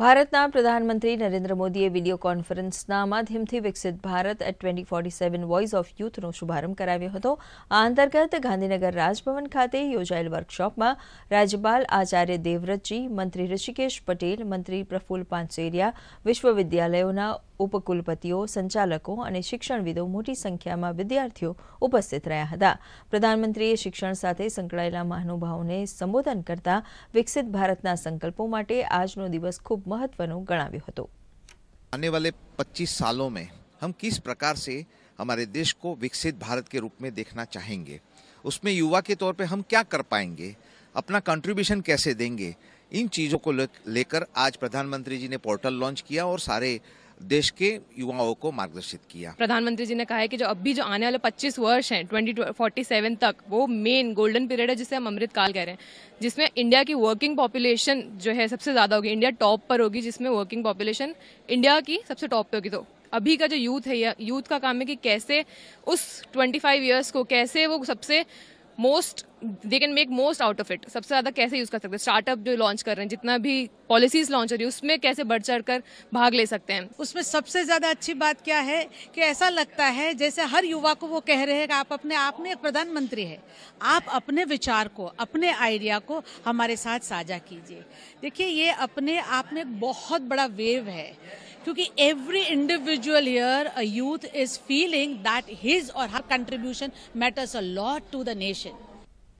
भारत प्रधानमंत्री Narendra Modi video conference मध्यम से Viksit Bharat at twenty forty seven voice of youth नो शुभारंभ कर आ अंतर्गत गांधीनगर राजभवन खाते योजना वर्कशॉप में राज्यपाल आचार्य देवव्रत जी मंत्री ऋषिकेश पटेल मंत्री प्रफुल्ल पांचेरिया विश्वविद्यालयों उपकुलपति संचालकों और मोटी संख्या में विद्यार्थी उपस्थित रहा था प्रधानमंत्री शिक्षण साथ संकड़ेला महानुभाव ने संबोधन करता विकसित भारत संकल्पों आज दिवस खूब महत्व गणव्य आने वाले 25 सालों में हम किस प्रकार से हमारे देश को विकसित भारत के रूप में देखना चाहेंगे उसमें युवा के तौर पे हम क्या कर पाएंगे अपना कंट्रीब्यूशन कैसे देंगे इन चीज़ों को लेकर आज प्रधानमंत्री जी ने पोर्टल लॉन्च किया और सारे देश के युवाओं को मार्गदर्शित किया प्रधानमंत्री जी ने कहा है कि जो अभी जो आने वाले 25 वर्ष हैं 2047 तक वो मेन गोल्डन पीरियड है जिसे हम अमृत काल कह रहे हैं जिसमें इंडिया की वर्किंग पॉपुलेशन जो है सबसे ज़्यादा होगी इंडिया टॉप पर होगी जिसमें वर्किंग पॉपुलेशन इंडिया की सबसे टॉप पर होगी तो अभी का जो यूथ है यूथ का काम है कि कैसे उस ट्वेंटी फाइव को कैसे वो सबसे most they can make most out of it सबसे ज़्यादा कैसे यूज़ कर सकते हैं स्टार्टअप जो लॉन्च कर रहे हैं जितना भी पॉलिसीज लॉन्च हो रही है उसमें कैसे बढ़ चढ़ कर भाग ले सकते हैं उसमें सबसे ज़्यादा अच्छी बात क्या है कि ऐसा लगता है जैसे हर युवा को वो कह रहे हैं कि आप अपने आप में एक प्रधानमंत्री है आप अपने विचार को अपने आइडिया को हमारे साथ साझा कीजिए देखिए ये अपने आप में एक बहुत बड़ा वेव है क्योंकि every individual year a youth is feeling that his और हर contribution matters a lot to the nation